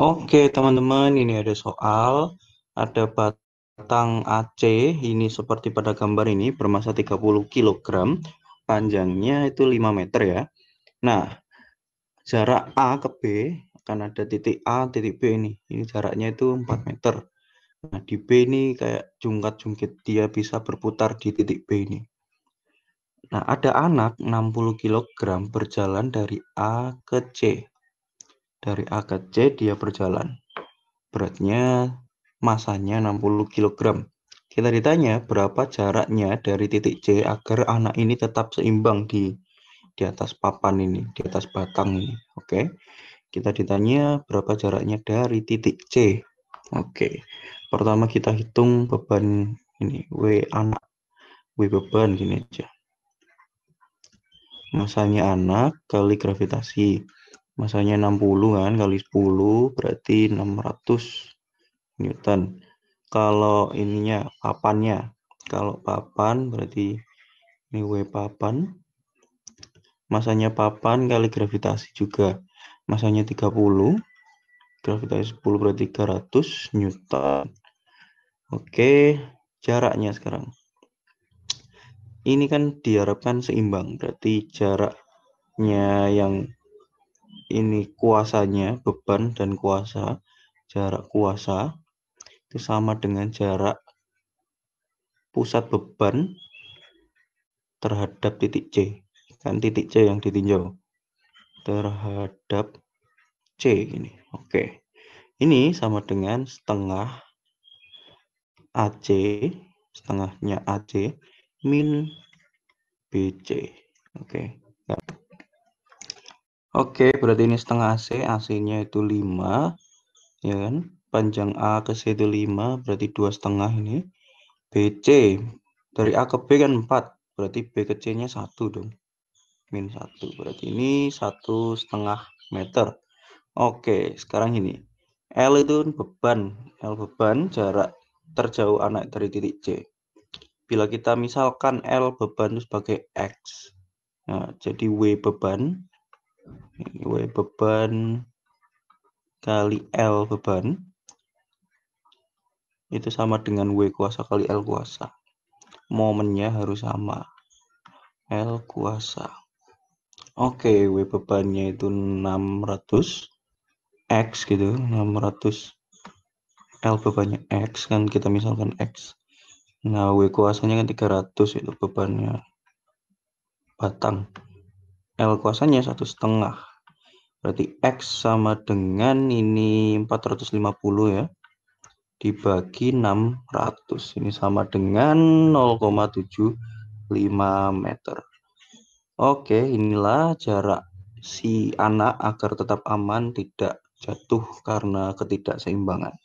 Oke, teman-teman, ini ada soal. Ada batang AC, ini seperti pada gambar ini, bermasa 30 kg, panjangnya itu 5 meter ya. Nah, jarak A ke B, akan ada titik A, titik B ini. Ini jaraknya itu 4 meter. Nah, di B ini kayak jungkat-jungkit, dia bisa berputar di titik B ini. Nah, ada anak 60 kg berjalan dari A ke C dari A ke C dia berjalan. Beratnya masanya 60 kg. Kita ditanya berapa jaraknya dari titik C agar anak ini tetap seimbang di di atas papan ini, di atas batang ini. Oke. Kita ditanya berapa jaraknya dari titik C. Oke. Pertama kita hitung beban ini W anak W beban gini aja. Masanya anak kali gravitasi masanya 60 kan kali 10 berarti 600 Newton kalau ininya papannya kalau papan berarti ini W papan masanya papan kali gravitasi juga masanya 30 gravitasi 10 berarti 300 Newton oke jaraknya sekarang ini kan diharapkan seimbang berarti jaraknya yang ini kuasanya, beban dan kuasa, jarak kuasa itu sama dengan jarak pusat beban terhadap titik C. Kan titik C yang ditinjau. Terhadap C ini. Oke. Ini sama dengan setengah AC, setengahnya AC min BC. Oke. Oke, berarti ini setengah AC, AC-nya itu 5, ya kan? Panjang A ke C itu 5, berarti dua setengah ini. BC, dari A ke B kan 4, berarti B ke C-nya 1 dong. Min 1, berarti ini satu setengah meter. Oke, sekarang ini. L itu kan beban, L beban jarak terjauh anak dari titik C. Bila kita misalkan L beban itu sebagai X, nah, jadi W beban W beban kali L beban itu sama dengan W kuasa kali L kuasa. Momennya harus sama. L kuasa. Oke, W bebannya itu 600. X gitu, 600. L bebannya X, kan kita misalkan X. Nah, W kuasanya kan 300 itu bebannya batang. L kuasanya satu setengah. Berarti X sama dengan ini 450 ya. Dibagi 600. Ini sama dengan 0,75 meter. Oke, inilah jarak si anak agar tetap aman tidak jatuh karena ketidakseimbangan.